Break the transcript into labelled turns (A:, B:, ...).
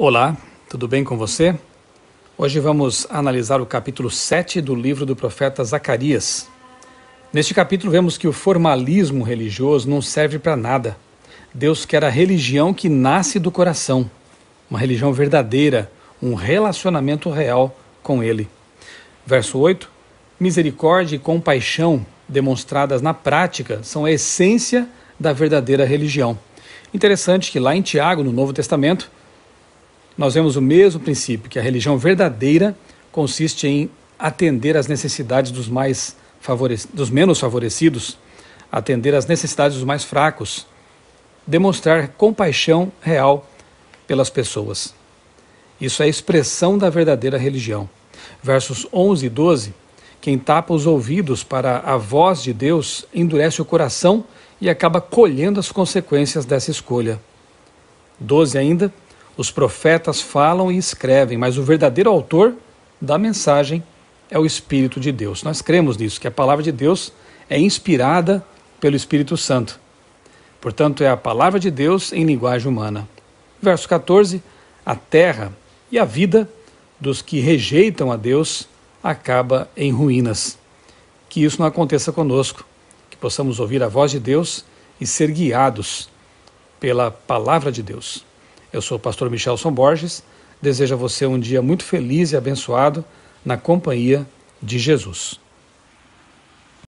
A: Olá, tudo bem com você? Hoje vamos analisar o capítulo 7 do livro do profeta Zacarias. Neste capítulo, vemos que o formalismo religioso não serve para nada. Deus quer a religião que nasce do coração, uma religião verdadeira, um relacionamento real com Ele. Verso 8: Misericórdia e compaixão demonstradas na prática são a essência da verdadeira religião. Interessante que lá em Tiago, no Novo Testamento, nós vemos o mesmo princípio, que a religião verdadeira consiste em atender às necessidades dos, mais dos menos favorecidos, atender às necessidades dos mais fracos, demonstrar compaixão real pelas pessoas. Isso é a expressão da verdadeira religião. Versos 11 e 12: Quem tapa os ouvidos para a voz de Deus endurece o coração e acaba colhendo as consequências dessa escolha. 12 ainda: os profetas falam e escrevem, mas o verdadeiro autor da mensagem é o Espírito de Deus. Nós cremos nisso, que a palavra de Deus é inspirada pelo Espírito Santo. Portanto, é a palavra de Deus em linguagem humana. Verso 14: A terra e a vida dos que rejeitam a Deus acaba em ruínas. Que isso não aconteça conosco, que possamos ouvir a voz de Deus e ser guiados pela palavra de Deus. Eu sou o pastor Michelson Borges. Desejo a você um dia muito feliz e abençoado na companhia de Jesus.